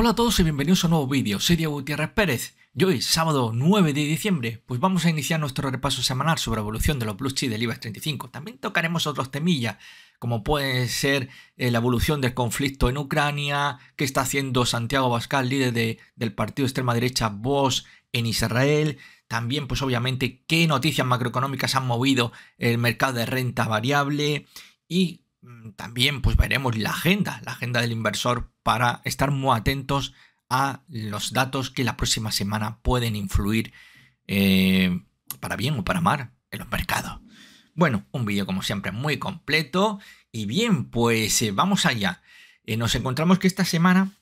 Hola a todos y bienvenidos a un nuevo vídeo, soy Diego Gutiérrez Pérez y hoy, sábado 9 de diciembre, pues vamos a iniciar nuestro repaso semanal sobre evolución de los chi del IBEX 35. También tocaremos otros temillas, como puede ser eh, la evolución del conflicto en Ucrania, qué está haciendo Santiago Bascal, líder del partido extrema derecha Vox en Israel, también pues obviamente qué noticias macroeconómicas han movido el mercado de renta variable y Mm, también pues veremos la agenda, la agenda del inversor para estar muy atentos a los datos que la próxima semana pueden influir eh, para bien o para mal en los mercados. Bueno, un vídeo como siempre muy completo y bien, pues eh, vamos allá. Eh, nos encontramos que esta semana,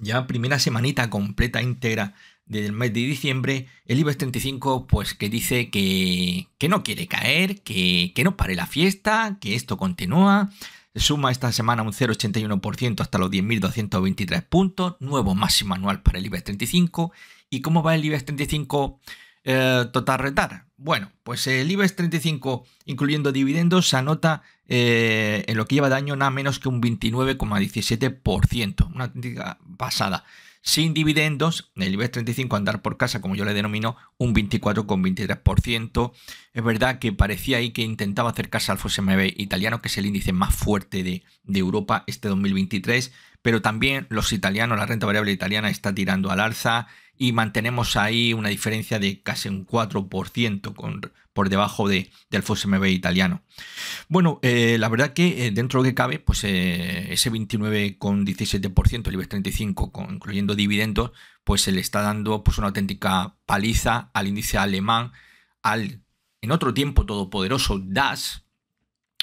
ya primera semanita completa íntegra del mes de diciembre, el IBEX 35 pues que dice que, no quiere caer, que, no pare la fiesta, que esto continúa, suma esta semana un 0,81% hasta los 10.223 puntos, nuevo máximo anual para el IBEX 35. ¿Y cómo va el IBEX 35 eh, total retar? Bueno, pues el IBEX 35, incluyendo dividendos, se anota eh, en lo que lleva de año nada menos que un 29,17%, una auténtica pasada sin dividendos, el IBEX 35 andar por casa, como yo le denomino, un 24,23%. Es verdad que parecía ahí que intentaba acercarse al FOSMB italiano, que es el índice más fuerte de, de, Europa este 2023, pero también los italianos, la renta variable italiana está tirando al alza, y mantenemos ahí una diferencia de casi un 4% con, por debajo de, del FOSMB italiano. Bueno, eh, la verdad que eh, dentro de lo que cabe, pues eh, ese 29,17%, el IBEX 35, incluyendo dividendos, pues se le está dando pues, una auténtica paliza al índice alemán, al en otro tiempo todopoderoso DAS,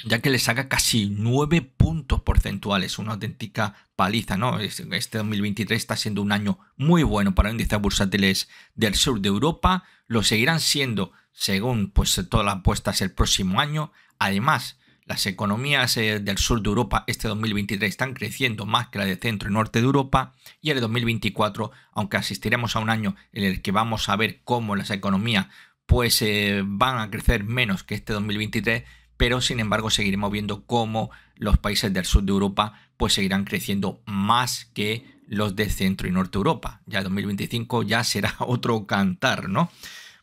ya que le saca casi 9 puntos porcentuales, una auténtica paliza, ¿no? Este 2023 está siendo un año muy bueno para índices bursátiles del sur de Europa, lo seguirán siendo según pues todas las apuestas el próximo año. Además, las economías eh, del sur de Europa este 2023 están creciendo más que la de centro y norte de Europa y el 2024, aunque asistiremos a un año en el que vamos a ver cómo las economías pues eh, van a crecer menos que este 2023, pero sin embargo seguiremos viendo cómo los países del sur de Europa pues seguirán creciendo más que los de centro y norte de Europa. Ya 2025 ya será otro cantar, ¿no?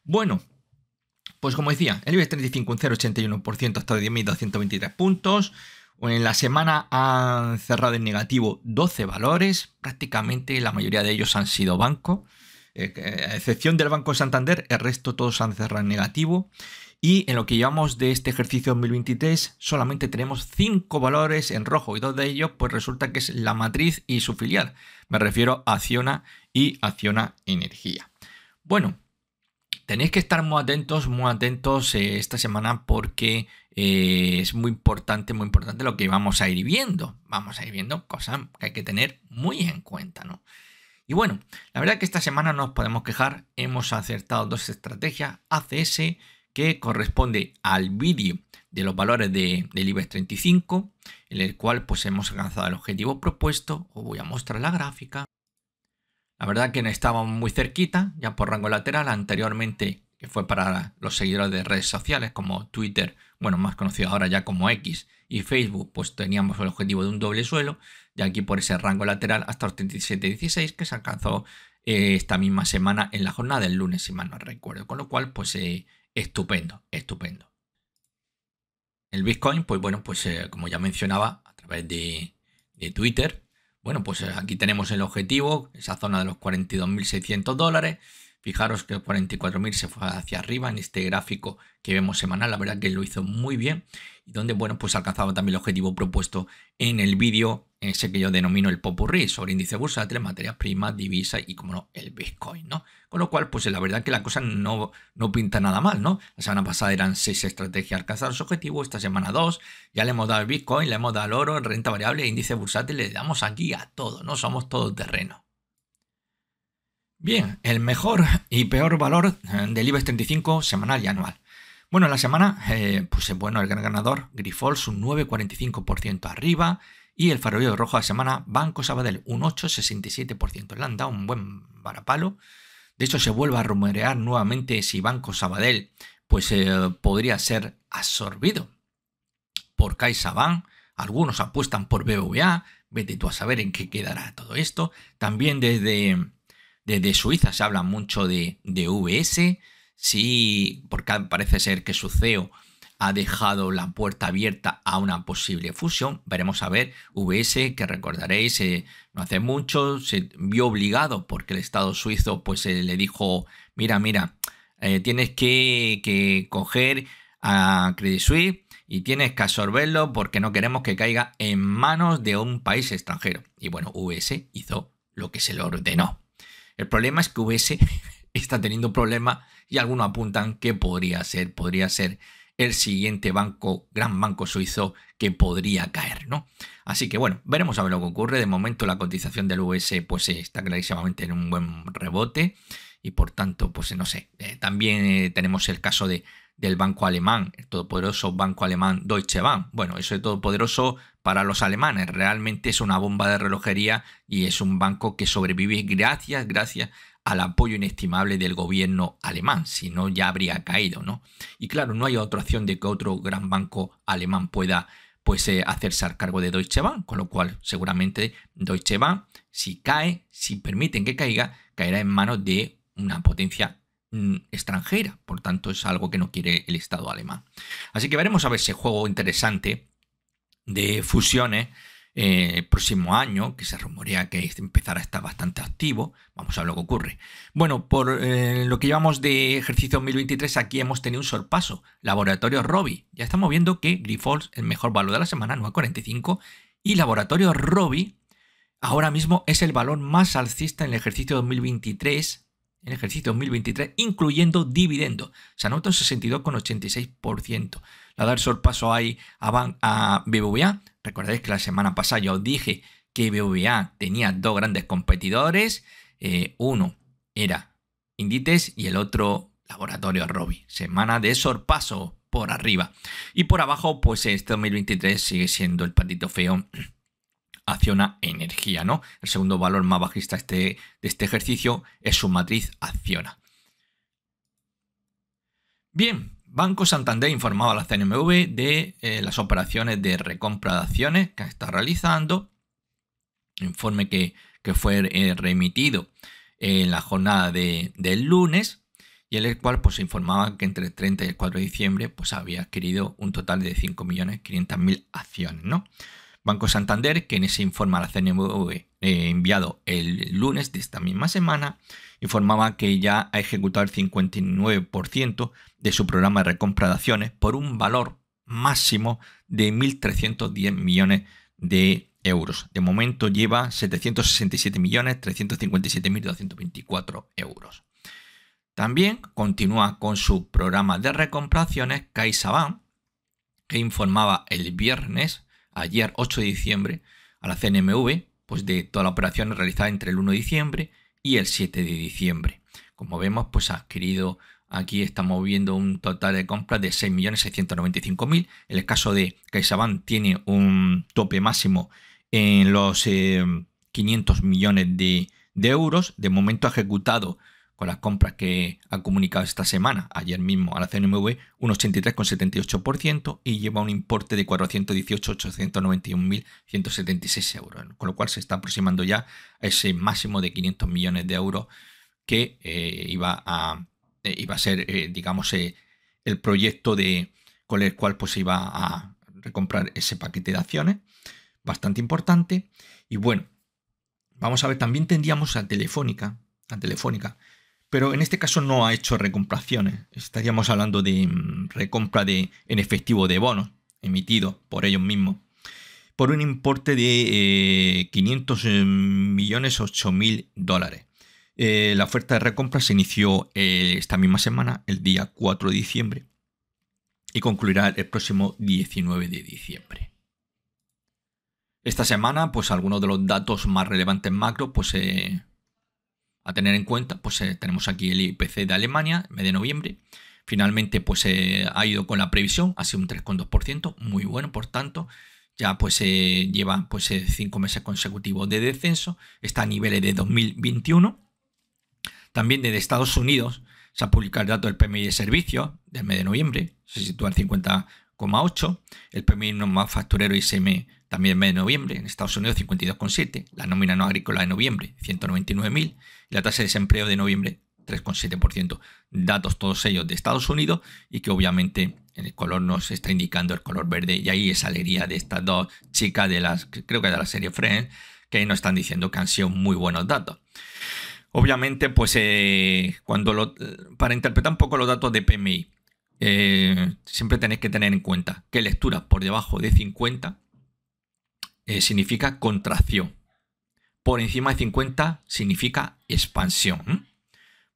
Bueno, pues como decía, el IBEX 35 un 0,81% hasta 10.223 puntos. En la semana han cerrado en negativo 12 valores, prácticamente la mayoría de ellos han sido bancos. Eh, a excepción del Banco Santander, el resto todos han cerrado en negativo. Y en lo que llevamos de este ejercicio 2023 solamente tenemos cinco valores en rojo y dos de ellos pues resulta que es la matriz y su filial. Me refiero a Acciona y Acciona Energía. Bueno, tenéis que estar muy atentos, muy atentos eh, esta semana porque eh, es muy importante, muy importante lo que vamos a ir viendo. Vamos a ir viendo cosas que hay que tener muy en cuenta, ¿no? Y bueno, la verdad que esta semana no nos podemos quejar. Hemos acertado dos estrategias, ACS que corresponde al vídeo de los valores del IBEX 35, en el cual pues hemos alcanzado el objetivo propuesto. Os voy a mostrar la gráfica. La verdad que no estábamos muy cerquita, ya por rango lateral, anteriormente que fue para los seguidores de redes sociales como Twitter, bueno, más conocido ahora ya como X, y Facebook, pues teníamos el objetivo de un doble suelo, y aquí por ese rango lateral hasta los 37.16 que se alcanzó eh, esta misma semana en la jornada del lunes, si mal no recuerdo. Con lo cual, pues eh, Estupendo, estupendo. El Bitcoin, pues bueno, pues eh, como ya mencionaba, a través de, de Twitter, bueno, pues eh, aquí tenemos el objetivo, esa zona de los 42.600 dólares. Fijaros que 44.000 se fue hacia arriba en este gráfico que vemos semanal, la verdad que lo hizo muy bien y donde, bueno, pues alcanzaba también el objetivo propuesto en el vídeo, ese que yo denomino el popurrí, sobre índice bursátil, materias primas, divisa y, como no, el Bitcoin, ¿no? Con lo cual, pues la verdad que la cosa no, no pinta nada mal, ¿no? La semana pasada eran seis estrategias alcanzar su objetivo. esta semana dos, ya le hemos dado el Bitcoin, le hemos dado el oro, renta variable, índice bursátil, le damos aquí a todo, ¿no? Somos todo terreno. Bien, el mejor y peor valor eh, del IBEX 35 semanal y anual. Bueno, en la semana, eh, pues eh, bueno, el gran ganador, Grifols, un 9,45% arriba. Y el farolillo rojo de semana, Banco Sabadell, un 8,67%. Le han dado un buen varapalo. De hecho, se vuelve a rumorear nuevamente si Banco Sabadell pues, podría ser absorbido por CaixaBank. Algunos apuestan por BBVA. Vete tú a saber en qué quedará todo esto. También desde desde Suiza se habla mucho de, de VS, sí, porque parece ser que su CEO ha dejado la puerta abierta a una posible fusión. Veremos a ver, VS, que recordaréis, eh, no hace mucho se vio obligado porque el Estado suizo pues eh, le dijo, mira, mira, eh, tienes que, coger a Credit Suisse y tienes que absorberlo porque no queremos que caiga en manos de un país extranjero. Y bueno, VS hizo lo que se le ordenó. El problema es que VS está teniendo problema y algunos apuntan que podría ser, podría ser el siguiente banco, gran banco suizo que podría caer, ¿no? Así que bueno, veremos a ver lo que ocurre. De momento la cotización del US pues eh, está clarísimamente en un buen rebote y por tanto, pues no sé, eh, también eh, tenemos el caso de, del banco alemán, el todopoderoso banco alemán Deutsche Bank. Bueno, eso es todopoderoso para los alemanes, realmente es una bomba de relojería y es un banco que sobrevive gracias, gracias al apoyo inestimable del gobierno alemán, si no ya habría caído, ¿no? Y claro, no hay otra opción de que otro gran banco alemán pueda pues eh, hacerse al cargo de Deutsche Bank, con lo cual seguramente Deutsche Bank, si cae, si permiten que caiga, caerá en manos de una potencia mm, extranjera, por tanto es algo que no quiere el Estado alemán. Así que veremos a ver ese juego interesante de fusiones eh, el próximo año, que se rumorea que empezará a estar bastante activo. Vamos a ver lo que ocurre. Bueno, por eh, lo que llevamos de ejercicio 2023, aquí hemos tenido un sorpaso. Laboratorio Robi. Ya estamos viendo que es el mejor valor de la semana, 45 y Laboratorio robbie ahora mismo es el valor más alcista en el ejercicio 2023 en el ejercicio 2023, incluyendo dividendo. Se anotó un 62,86%. La dar sorpaso ahí a, a BBVA. recordáis que la semana pasada yo os dije que BBVA tenía dos grandes competidores. Eh, uno era Indites y el otro Laboratorio Robi. Semana de sorpaso por arriba. Y por abajo, pues este 2023 sigue siendo el patito feo acciona energía, ¿no? El segundo valor más bajista este, de este ejercicio es su matriz acciona. Bien, Banco Santander informaba a la CNMV de eh, las operaciones de recompra de acciones que está realizando, informe que, fue eh, remitido eh, en la jornada del lunes y en el cual pues, se informaba que entre el 30 y el 4 de diciembre pues, había adquirido un total de 5.500.000 acciones. ¿no? Banco Santander, que en ese informe a la CNMV eh, enviado el lunes de esta misma semana, informaba que ya ha ejecutado el 59% de su programa de recompra de acciones por un valor máximo de 1.310 millones de euros. De momento lleva 767.357.224 euros. También continúa con su programa de acciones CaixaBank, que informaba el viernes ayer 8 de diciembre a la CNMV, pues de toda la operación realizada entre el 1 de diciembre y el 7 de diciembre. Como vemos, pues ha adquirido, aquí estamos viendo un total de compras de 6.695.000. El caso de CaixaBank tiene un tope máximo en los 500 eh, millones de, de euros. De momento ha ejecutado con las compras que ha comunicado esta semana, ayer mismo a la CNMV, un 83,78% y lleva un importe de 418.891.176 euros, con lo cual se está aproximando ya a ese máximo de 500 millones de euros que eh, iba, a, eh, iba a ser, eh, digamos, el proyecto de, con el cual pues, iba a recomprar ese paquete de acciones, bastante importante. Y bueno, vamos a ver, también tendríamos a Telefónica, a Telefónica, pero en este caso no ha hecho recompraciones. Estaríamos hablando de mm, recompra de, en efectivo de bonos emitidos por ellos mismos. Por un importe de 500 eh, eh, millones 8 mil dólares. Eh, la oferta de recompra se inició esta misma semana, el día 4 de diciembre, y concluirá el próximo 19 de diciembre. Esta semana, pues algunos de los datos más relevantes macro, pues a tener en cuenta, pues eh, tenemos aquí el IPC de Alemania, mes de noviembre. Finalmente, pues eh, ha ido con la previsión, ha sido un 3,2%, muy bueno, por tanto, ya pues eh, lleva pues cinco meses consecutivos de descenso, está a niveles de 2021. También desde Estados Unidos se ha publicado el dato del PMI de servicios del mes de noviembre, se sitúa en 50 52,8, el premio manufacturero ISM también mes de noviembre, en Estados Unidos 52,7, la nómina no agrícola de noviembre 199.000 y la tasa de desempleo de noviembre 3,7%. Datos todos ellos de Estados Unidos y que obviamente en el color nos está indicando el color verde y ahí esa alegría de estas dos chicas de las, creo que de la serie Friends, que nos están diciendo que han sido muy buenos datos. Obviamente, pues eh, cuando lo, para interpretar un poco los datos de PMI, eh, siempre tenéis que tener en cuenta que lectura por debajo de 50 eh, significa contracción. Por encima de 50 significa expansión.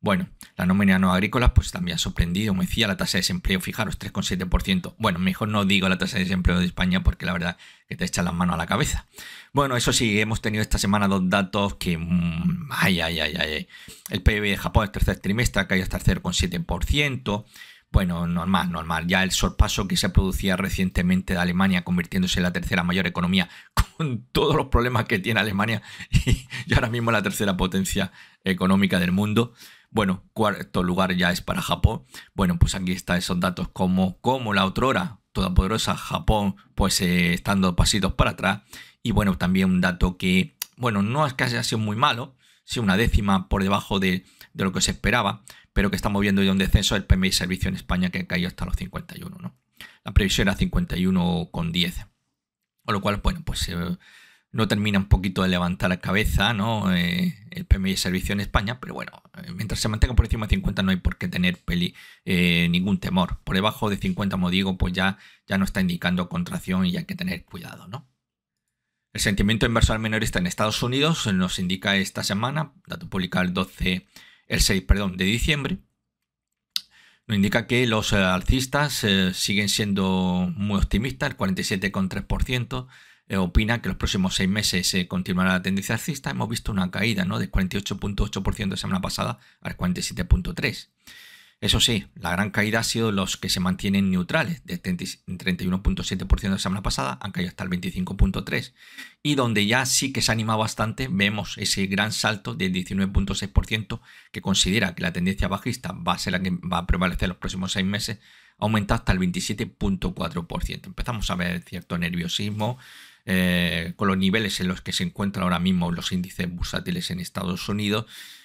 Bueno, la nómina no agrícolas pues también ha sorprendido, me decía la tasa de desempleo, fijaros, 3,7%. Bueno, mejor no digo la tasa de desempleo de España porque la verdad que te echa las manos a la cabeza. Bueno, eso sí, hemos tenido esta semana dos datos que... Mm, ay, ay, ay, ay, El PIB de Japón el tercer trimestre ha caído hasta el 0,7%. Bueno, normal, normal. Ya el sorpaso que se producía recientemente de Alemania, convirtiéndose en la tercera mayor economía, con todos los problemas que tiene Alemania y, ahora mismo la tercera potencia económica del mundo. Bueno, cuarto lugar ya es para Japón. Bueno, pues aquí están esos datos como, como la otrora todopoderosa Japón, pues eh, estando pasitos para atrás. Y bueno, también un dato que, bueno, no es que haya sido muy malo, sino una décima por debajo de, de lo que se esperaba, pero que está moviendo ya un descenso del PMI servicio en España que ha caído hasta los 51. ¿no? La previsión era 51,10. Con lo cual, bueno, pues eh, no termina un poquito de levantar la cabeza ¿no? Eh, el PMI servicio en España, pero bueno, eh, mientras se mantenga por encima de 50 no hay por qué tener peli, ningún temor. Por debajo de 50, como digo, pues ya, ya no está indicando contracción y hay que tener cuidado, ¿no? El sentimiento inversor minorista en Estados Unidos nos indica esta semana, dato publicado el 12 el 6 perdón, de diciembre, nos indica que los eh, alcistas eh, siguen siendo muy optimistas, el 47,3% eh, opina que los próximos seis meses se continuará la tendencia alcista. Hemos visto una caída ¿no? del 48,8% de semana pasada al 47,3%. Eso sí, la gran caída ha sido los que se mantienen neutrales, de 31.7% la semana pasada, han caído hasta el 25.3%. Y donde ya sí que se anima bastante, vemos ese gran salto del 19.6% que considera que la tendencia bajista va a ser la que va a prevalecer los próximos seis meses, aumenta hasta el 27.4%. Empezamos a ver cierto nerviosismo. Eh, con los niveles en los que se encuentran ahora mismo los índices bursátiles en Estados Unidos,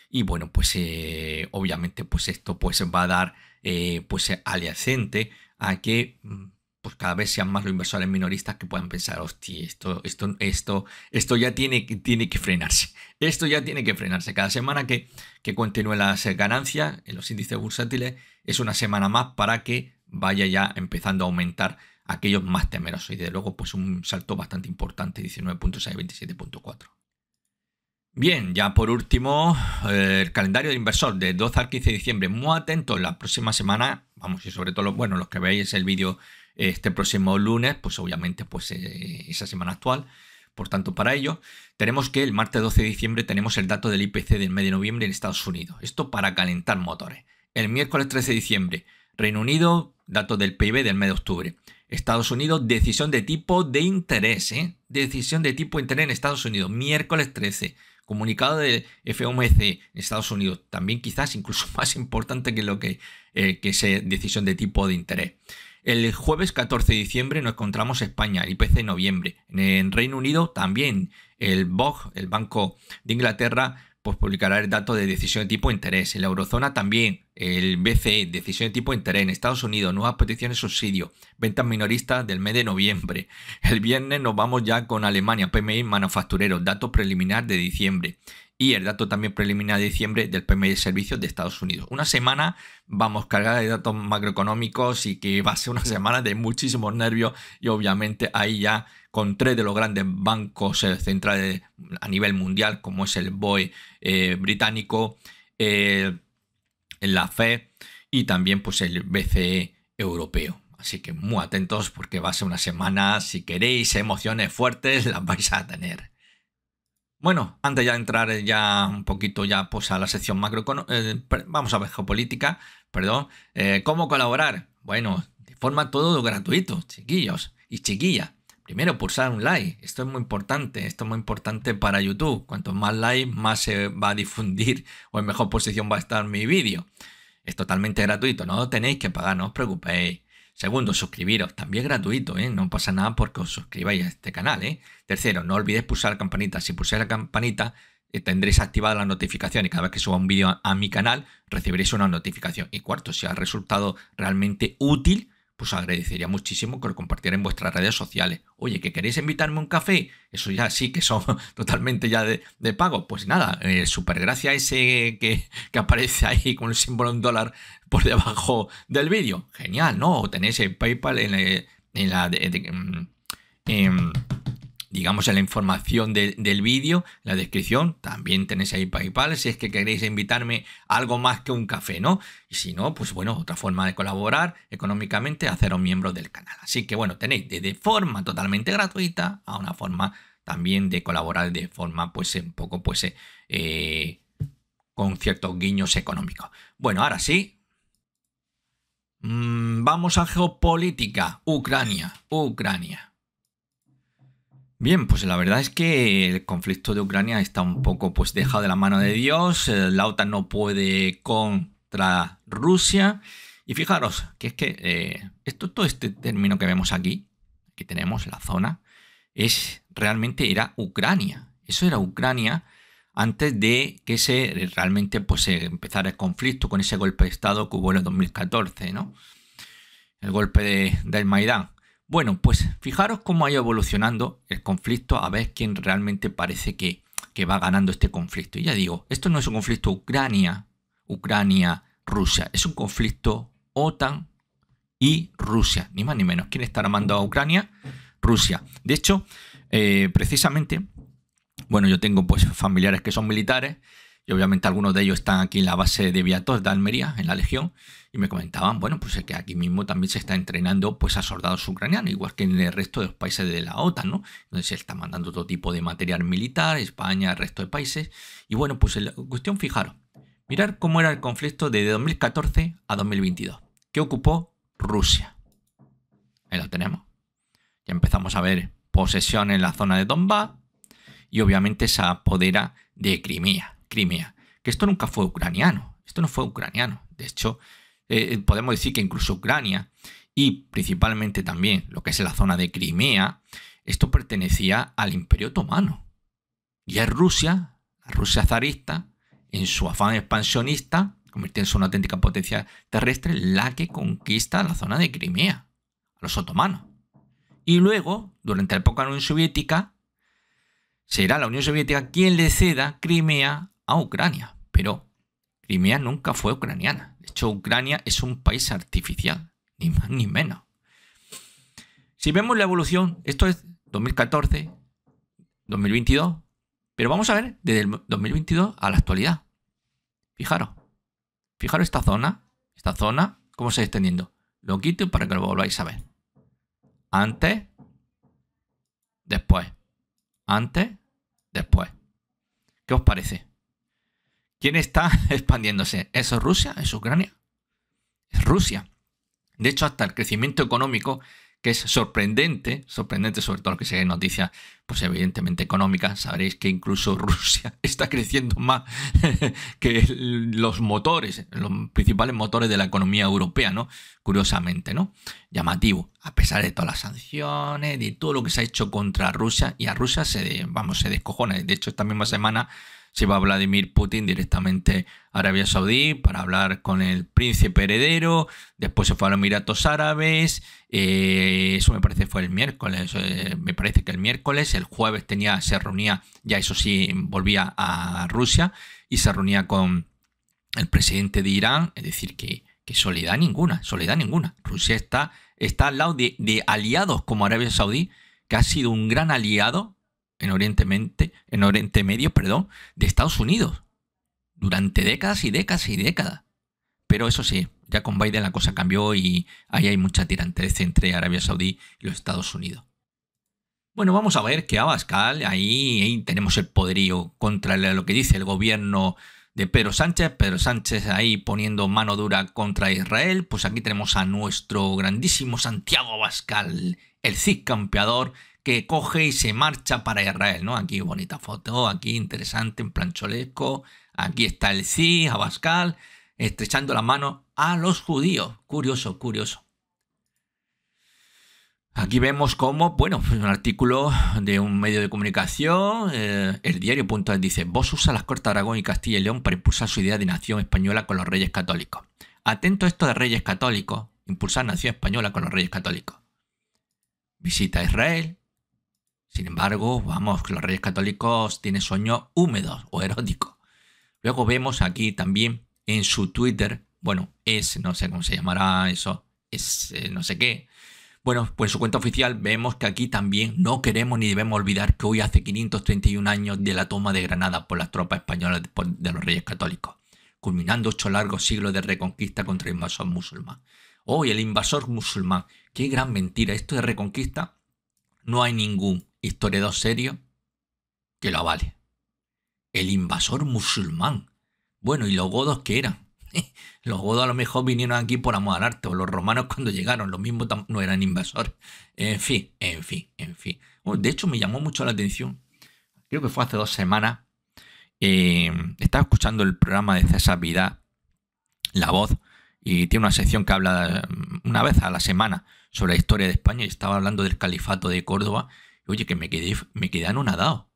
y bueno pues eh, obviamente pues esto pues va a dar eh, pues a que mm, pues cada vez sean más los inversores minoristas que puedan pensar, hostia, esto, esto, esto, esto ya tiene, tiene que frenarse. Esto ya tiene que frenarse. Cada semana que, que la las ganancias en los índices bursátiles es una semana más para que vaya ya empezando a aumentar aquellos más temerosos. Y de luego, pues un salto bastante importante, 19.6, 27.4. Bien, ya por último, eh, el calendario de inversor de 12 al 15 de diciembre. Muy atento, la próxima semana. Vamos, y sobre todo los, bueno, los que veáis el vídeo este próximo lunes, pues obviamente pues eh, esa semana actual. Por tanto, para ello, tenemos que el martes 12 de diciembre tenemos el dato del IPC del mes de noviembre en Estados Unidos. Esto para calentar motores. El miércoles 13 de diciembre, Reino Unido, dato del PIB del mes de octubre. Estados Unidos, decisión de tipo de interés, ¿eh? Decisión de tipo de interés en Estados Unidos, miércoles 13 comunicado de FOMC Estados Unidos, también quizás incluso más importante que lo que, esa eh, decisión de tipo de interés. El jueves 14 de diciembre nos encontramos España, el IPC de noviembre. En Reino Unido también el BOG, el Banco de Inglaterra, pues publicará el dato de decisión de tipo de interés. En la eurozona también, el BCE, decisión de tipo interés. En Estados Unidos, nuevas peticiones de subsidio, ventas minoristas del mes de noviembre. El viernes nos vamos ya con Alemania, PMI manufacturero, datos preliminar de diciembre y el dato también preliminar de diciembre del PMI de servicios de Estados Unidos. Una semana vamos cargada de datos macroeconómicos y que va a ser una semana de muchísimos nervios y obviamente ahí ya con tres de los grandes bancos eh, centrales a nivel mundial como es el BOE eh, británico, eh, la FED y también pues el BCE europeo. Así que muy atentos porque va a ser una semana, si queréis emociones fuertes, las vais a tener. Bueno, antes ya de entrar ya un poquito ya pues, a la sección macroeconómica, eh, vamos a ver geopolítica, perdón, eh, ¿cómo colaborar? Bueno, de forma todo gratuito, chiquillos y chiquillas. Primero, pulsar un like, esto es muy importante, esto es muy importante para YouTube. Cuanto más like, más se va a difundir o en mejor posición va a estar mi vídeo. Es totalmente gratuito, no tenéis que pagar, no os preocupéis. Segundo, suscribiros, también gratuito, ¿eh? no pasa nada porque os suscribáis a este canal. ¿eh? Tercero, no olvidéis pulsar la campanita. Si pulsáis la campanita, eh, tendréis activada la notificación y cada vez que suba un vídeo a, mi canal recibiréis una notificación. Y cuarto, si ha resultado realmente útil, pues agradecería muchísimo que lo compartiera en vuestras redes sociales. Oye, ¿que queréis invitarme a un café? Eso ya sí que son totalmente ya de, pago. Pues nada, eh, súper ese que, que, aparece ahí con el símbolo de un dólar por debajo del vídeo. Genial, ¿no? O tenéis el PayPal en, eh, la, mm, em, digamos, en la información del vídeo, en la descripción, también tenéis ahí PayPal, si es que queréis invitarme algo más que un café, ¿no? Y si no, pues bueno, otra forma de colaborar económicamente, haceros miembro del canal. Así que bueno, tenéis de forma totalmente gratuita a una forma también de colaborar de forma, pues, un poco, pues, eh, con ciertos guiños económicos. Bueno, ahora sí, Mm, vamos a geopolítica. Ucrania, Ucrania. Bien, pues la verdad es que el conflicto de Ucrania está un poco pues dejado de la mano de Dios. Eh, la OTAN no puede contra Rusia. Y fijaros que es que eh, esto, todo este término que vemos aquí, que tenemos la zona, es realmente era Ucrania. Eso era Ucrania antes de que se eh, realmente pues, empezara el conflicto con ese golpe de Estado que hubo en el 2014, ¿no? El golpe de, del Maidán. Bueno, pues fijaros cómo ha ido evolucionando el conflicto a ver quién realmente parece que, va ganando este conflicto. Y ya digo, esto no es un conflicto Ucrania, Ucrania-Rusia, es un conflicto OTAN y Rusia, ni más ni menos. ¿Quién está armando a Ucrania? Rusia. De hecho, eh, precisamente bueno, yo tengo pues familiares que son militares y obviamente algunos de ellos están aquí en la base de Viator de Almería, en la Legión, y me comentaban, bueno, pues que aquí mismo también se está entrenando pues a soldados ucranianos, igual que en el resto de los países de la OTAN, ¿no? Entonces se está mandando todo tipo de material militar, España, el resto de países. Y bueno, pues la cuestión, fijaros, mirar cómo era el conflicto de 2014 a 2022, que ocupó Rusia. Ahí lo tenemos. Ya empezamos a ver posesión en la zona de Donbass, y obviamente se apodera de Crimea. Crimea. Que esto nunca fue ucraniano. Esto no fue ucraniano. De hecho, eh, eh, podemos decir que incluso Ucrania y principalmente también lo que es la zona de Crimea, esto pertenecía al Imperio Otomano. Y es Rusia, Rusia zarista, en su afán expansionista, convirtiéndose en una auténtica potencia terrestre, la que conquista la zona de Crimea, a los otomanos. Y luego, durante la época de la Soviética, será la Unión Soviética quien le ceda Crimea a Ucrania. Pero Crimea nunca fue ucraniana. De hecho, Ucrania es un país artificial, ni más ni menos. Si vemos la evolución, esto es 2014, 2022, pero vamos a ver desde el 2022 a la actualidad. Fijaros, fijaros esta zona, esta zona, cómo se está extendiendo. Lo quito para que lo volváis a ver. Antes, después, antes, después. ¿Qué os parece? ¿Quién está expandiéndose? ¿Eso es Rusia? ¿Es Ucrania? Es Rusia. De hecho, hasta el crecimiento económico que es sorprendente, sorprendente sobre todo lo que sea noticias, pues evidentemente económica, Sabréis que incluso Rusia está creciendo más que los motores, los principales motores de la economía europea, ¿no? Curiosamente, ¿no? Llamativo, a pesar de todas las sanciones, de todo lo que se ha hecho contra Rusia, y a Rusia se, vamos, se descojona. De hecho, esta misma semana se va Vladimir Putin directamente a Arabia Saudí para hablar con el príncipe heredero, después se fue a los Emiratos Árabes eh, eso me parece fue el miércoles, eh, me parece que el miércoles, el jueves tenía, se reunía, ya eso sí, volvía a Rusia y se reunía con el presidente de Irán, es decir, que, que soledad ninguna, soledad ninguna. Rusia está, está al lado de, aliados como Arabia Saudí, que ha sido un gran aliado en Oriente, en Oriente Medio perdón, de Estados Unidos durante décadas y décadas y décadas. Pero eso sí, ya con Biden la cosa cambió y ahí hay mucha tirantez entre Arabia Saudí y los Estados Unidos. Bueno, vamos a ver que Abascal, ahí, tenemos el poderío contra lo que dice el gobierno de Pedro Sánchez. Pedro Sánchez ahí poniendo mano dura contra Israel. Pues aquí tenemos a nuestro grandísimo Santiago Abascal, el CIS campeador, que coge y se marcha para Israel, ¿no? Aquí bonita foto, aquí interesante, en plan cholesco. Aquí está el CIS Abascal estrechando la mano a los judíos. Curioso, curioso. Aquí vemos cómo, bueno, pues un artículo de un medio de comunicación, eh, El diario punto dice, vos usa las cortes Aragón y Castilla y León para impulsar su idea de nación española con los reyes católicos. Atento a esto de reyes católicos, impulsar nación española con los reyes católicos. Visita a Israel. Sin embargo, vamos, que los reyes católicos tienen sueños húmedos o eróticos. Luego vemos aquí también en su Twitter, bueno, es, no sé cómo se llamará eso, es eh, no sé qué. Bueno, pues su cuenta oficial vemos que aquí también no queremos ni debemos olvidar que hoy hace 531 años de la toma de Granada por las tropas españolas de los Reyes Católicos, culminando ocho largos siglos de reconquista contra el invasor musulmán. Hoy el invasor musulmán, qué gran mentira, esto de reconquista no hay ningún historiador serio que lo avale. El invasor musulmán, bueno, ¿y los godos qué eran? los godos a lo mejor vinieron aquí por amor al arte, o los romanos cuando llegaron, los mismos no eran invasores. En fin, en fin, en fin. Oh, de hecho, me llamó mucho la atención, creo que fue hace dos semanas, eh, estaba escuchando el programa de César Vidal, La Voz, y tiene una sección que habla mm, una vez a la semana sobre la historia de España, y estaba hablando del califato de Córdoba, oye, que me quedé, me quedé anonadado.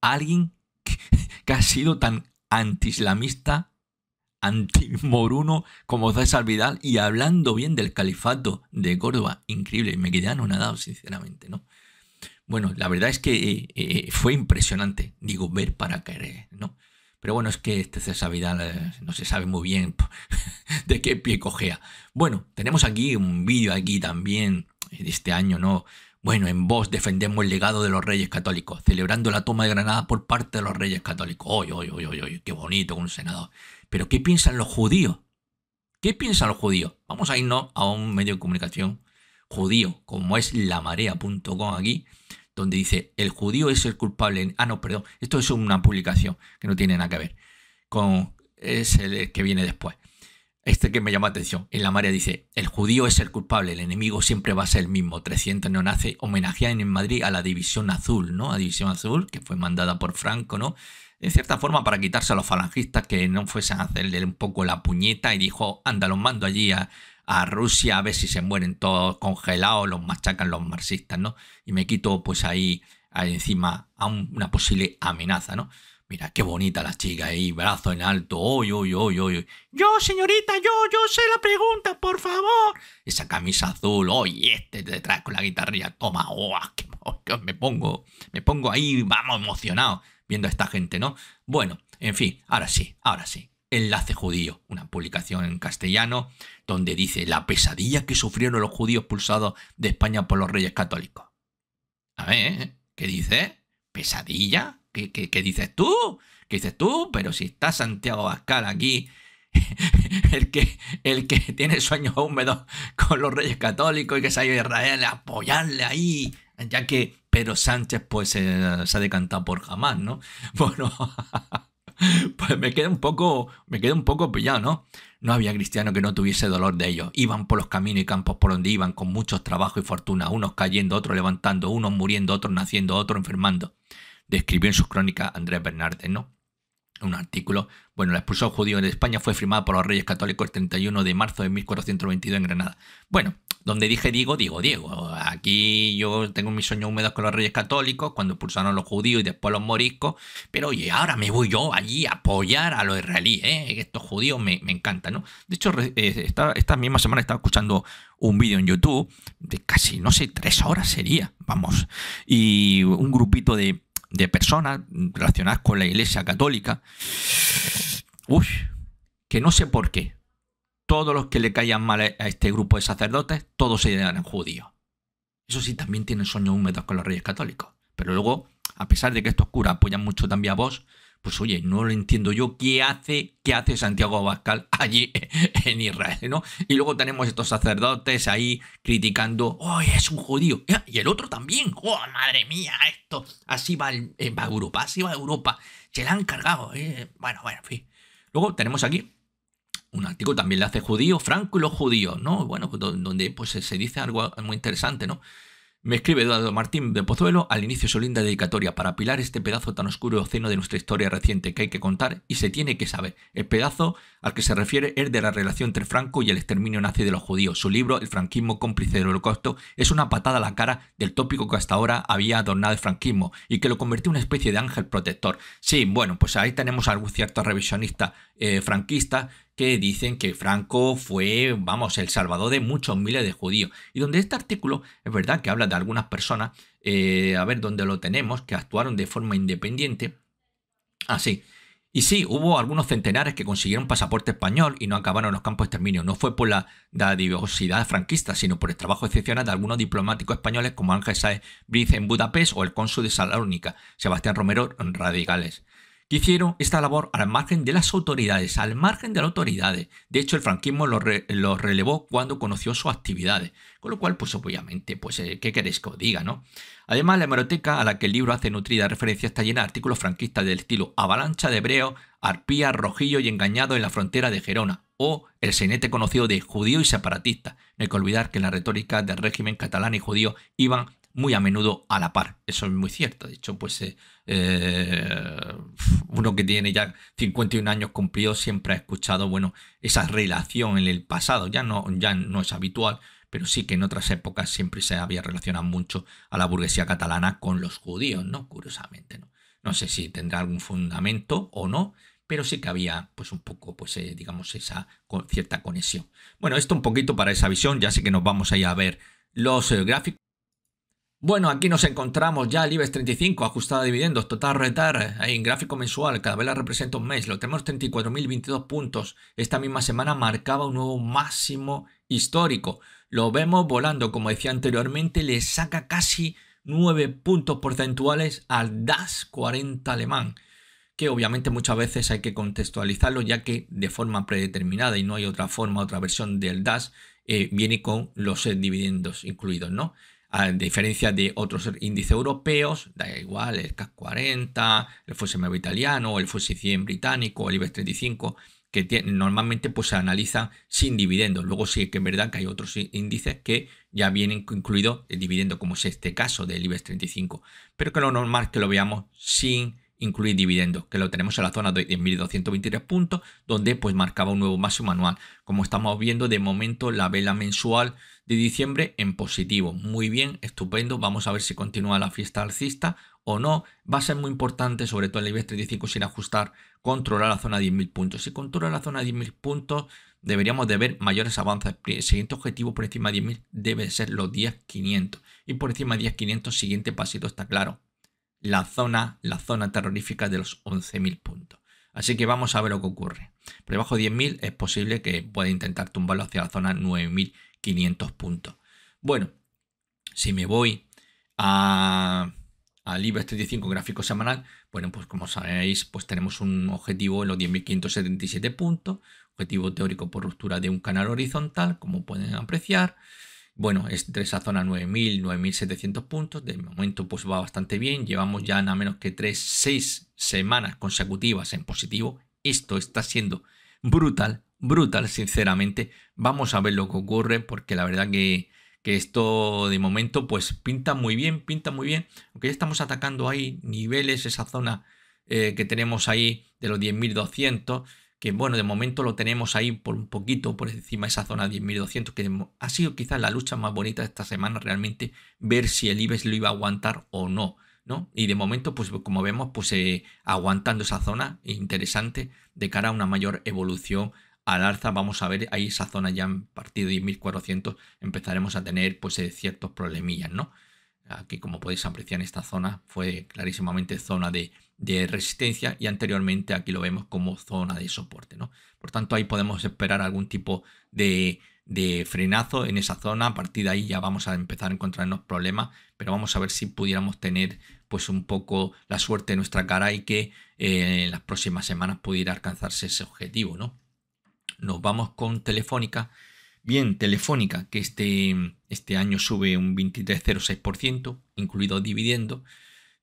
Alguien que ha sido tan anti-islamista, anti-moruno, como César Vidal y hablando bien del califato de Córdoba. Increíble, me quedé anonadado, sinceramente, ¿no? Bueno, la verdad es que eh, eh, fue impresionante, digo, ver para querer, ¿no? Pero bueno, es que este César Vidal eh, no se sabe muy bien de qué pie cojea. Bueno, tenemos aquí un vídeo aquí también de este año, ¿no? Bueno, en vos defendemos el legado de los reyes católicos, celebrando la toma de Granada por parte de los reyes católicos. ¡Oy, oy, oy, oy, qué bonito con un senador! Pero ¿qué piensan los judíos? ¿Qué piensan los judíos? Vamos a irnos a un medio de comunicación judío, como es lamarea.com aquí, donde dice, el judío es el culpable... Ah, no, perdón, esto es una publicación que no tiene nada que ver con... Es el que viene después. Este que me llama atención. En la María dice, el judío es el culpable, el enemigo siempre va a ser el mismo. 300 neonazis homenajean en Madrid a la División Azul, ¿no? A División Azul, que fue mandada por Franco, ¿no? En cierta forma para quitarse a los falangistas que no fuesen a hacerle un poco la puñeta y dijo, anda, los mando allí a, Rusia a ver si se mueren todos congelados, los machacan los marxistas, ¿no? Y me quito pues ahí, encima a una posible amenaza, ¿no? Mira, qué bonita la chica ahí, brazo en alto, oy, oy, oy, oy. Yo, señorita, yo, yo sé la pregunta, por favor. Esa camisa azul, oye, este detrás con la guitarrilla, toma, oh, ah, qué, me pongo, me pongo ahí, vamos, emocionado, viendo a esta gente, ¿no? Bueno, en fin, ahora sí, ahora sí. Enlace Judío, una publicación en castellano, donde dice la pesadilla que sufrieron los judíos expulsados de España por los reyes católicos. A ver, ¿qué dice? ¿Pesadilla? ¿Qué, dices tú? ¿Qué dices tú? Pero si está Santiago Bascal aquí, el que, el que tiene sueños húmedos con los reyes católicos y que se ha ido a Israel a apoyarle ahí, ya que Pedro Sánchez pues se ha decantado por jamás, ¿no? Bueno, pues me quedé un poco, me un poco pillado, ¿no? No había cristiano que no tuviese dolor de ellos. Iban por los caminos y campos por donde iban con muchos trabajos y fortuna, unos cayendo, otros levantando, unos muriendo, otros naciendo, otros enfermando describió en sus crónicas Andrés Bernardes, ¿no? Un artículo. Bueno, la expulsión judío de España fue firmada por los Reyes Católicos el 31 de marzo de 1422 en Granada. Bueno, donde dije Diego? digo, Diego. Aquí yo tengo mis sueños húmedos con los reyes católicos, cuando expulsaron a los judíos y después a los moriscos. Pero oye, ahora me voy yo allí a apoyar a los israelíes, ¿eh? Estos judíos me, encantan, ¿no? De hecho, eh, esta, esta misma semana estaba escuchando un vídeo en YouTube de casi, no sé, tres horas sería, vamos. Y un grupito de de personas relacionadas con la Iglesia Católica. uff, que no sé por qué. Todos los que le caían mal a este grupo de sacerdotes, todos se eran judíos. Eso sí, también tienen sueños húmedos con los reyes católicos. Pero luego, a pesar de que estos curas apoyan mucho también a vos, pues oye, no lo entiendo yo, ¿qué hace, qué hace Santiago Abascal allí en Israel? ¿no? Y luego tenemos estos sacerdotes ahí criticando, ¡oh, es un judío! Ah, y el otro también, ¡oh, madre mía, esto! Así va, eh, Europa, así va Europa, se la han cargado, eh". bueno, bueno, en fin. Luego tenemos aquí un artículo también le hace judío, Franco y los judíos, ¿no? Bueno, pues, donde pues se dice algo muy interesante, ¿no? Me escribe Eduardo Martín de Pozuelo al inicio su linda dedicatoria para apilar este pedazo tan oscuro y oceno de nuestra historia reciente que hay que contar y se tiene que saber. El pedazo al que se refiere es de la relación entre Franco y el exterminio nazi de los judíos. Su libro, El franquismo cómplice del holocausto, es una patada a la cara del tópico que hasta ahora había adornado el franquismo y que lo convirtió en una especie de ángel protector. Sí, bueno, pues ahí tenemos a algún cierto revisionista franquistas eh, franquista que dicen que Franco fue, vamos, el salvador de muchos miles de judíos. Y donde este artículo es verdad que habla de algunas personas, eh, a ver dónde lo tenemos, que actuaron de forma independiente. Así. Ah, y sí, hubo algunos centenares que consiguieron pasaporte español y no acabaron en los campos de exterminio. No fue por la diversidad franquista, sino por el trabajo excepcional de algunos diplomáticos españoles como Ángel Saez Brice en Budapest o el cónsul de Salónica, Sebastián Romero Radicales que hicieron esta labor al margen de las autoridades, al margen de las autoridades. De hecho, el franquismo los relevó cuando conoció sus actividades. Con lo cual, pues obviamente, pues eh, ¿qué queréis que os diga, no? Además, la hemeroteca a la que el libro hace nutrida referencia está llena de artículos franquistas del estilo Avalancha de Hebreo, Arpía, Rojillo y Engañado en la frontera de Gerona, o el senete conocido de judío y separatista. No hay que olvidar que la retórica del régimen catalán y judío iban muy a menudo a la par. Eso es muy cierto. De hecho, pues eh, eh, uno que tiene ya 51 años cumplidos siempre ha escuchado, bueno, esa relación en el pasado. Ya no, ya no es habitual, pero sí que en otras épocas siempre se había relacionado mucho a la burguesía catalana con los judíos, ¿no? Curiosamente, ¿no? No sé si tendrá algún fundamento o no, pero sí que había pues un poco pues eh, digamos esa cierta conexión. Bueno, esto un poquito para esa visión, ya sé que nos vamos a ir a ver los gráficos bueno, aquí nos encontramos ya el IBEX 35, ajustada a dividendos, total retar, eh, en gráfico mensual, cada vez la representa un mes, lo tenemos 34.022 puntos. Esta misma semana marcaba un nuevo máximo histórico. Lo vemos volando, como decía anteriormente, le saca casi 9 puntos porcentuales al DAS 40 alemán, que obviamente muchas veces hay que contextualizarlo ya que de forma predeterminada y no hay otra forma, otra versión del DAS, eh, viene con los eh, dividendos incluidos, ¿no? a diferencia de otros índices europeos, da igual el CAC 40, el FTSE italiano, el FTSE 100 británico, el IBEX 35, que tiene, normalmente pues, se analizan sin dividendos. Luego sí que es verdad que hay otros índices que ya vienen incluidos el dividendo, como es este caso del IBEX 35, pero que lo normal es que lo veamos sin incluir dividendos, que lo tenemos en la zona de 10.223 puntos, donde pues marcaba un nuevo máximo anual. Como estamos viendo, de momento la vela mensual de diciembre en positivo. Muy bien, estupendo. Vamos a ver si continúa la fiesta alcista o no. Va a ser muy importante, sobre todo en el IBEX 35 sin ajustar, controlar la zona de 10.000 puntos. Si controla la zona de 10.000 puntos, deberíamos de ver mayores avances. El siguiente objetivo por encima de 10.000 debe ser los 10.500. Y por encima de 10.500, siguiente pasito está claro. La zona, la zona terrorífica de los 11.000 puntos. Así que vamos a ver lo que ocurre. Por debajo de 10.000 es posible que pueda intentar tumbarlo hacia la zona 9.000 500 puntos. Bueno, si me voy a al IBEX 35 gráfico semanal, bueno, pues como sabéis, pues tenemos un objetivo en los 10.577 puntos, objetivo teórico por ruptura de un canal horizontal, como pueden apreciar. Bueno, es entre esa zona 9.000, 9.700 puntos, de momento pues va bastante bien, llevamos ya nada menos que 3, 6 semanas consecutivas en positivo, esto está siendo brutal, brutal, sinceramente. Vamos a ver lo que ocurre, porque la verdad que, que esto de momento pues pinta muy bien, pinta muy bien. Aunque ya estamos atacando ahí niveles, esa zona eh, que tenemos ahí de los 10.200, que bueno, de momento lo tenemos ahí por un poquito por encima de esa zona 10.200, que ha sido quizás la lucha más bonita de esta semana realmente, ver si el IBEX lo iba a aguantar o no. ¿No? Y de momento, pues como vemos, pues eh, aguantando esa zona interesante de cara a una mayor evolución al alza vamos a ver ahí esa zona ya en partido de 1400 empezaremos a tener pues eh, ciertos problemillas, ¿no? Aquí como podéis apreciar en esta zona fue clarísimamente zona de, resistencia y anteriormente aquí lo vemos como zona de soporte, ¿no? Por tanto ahí podemos esperar algún tipo de, frenazo en esa zona, a partir de ahí ya vamos a empezar a encontrarnos problemas, pero vamos a ver si pudiéramos tener pues un poco la suerte en nuestra cara y que eh, en las próximas semanas pudiera alcanzarse ese objetivo, ¿no? nos vamos con Telefónica. Bien, Telefónica, que este, este año sube un 23,06%, incluido dividiendo.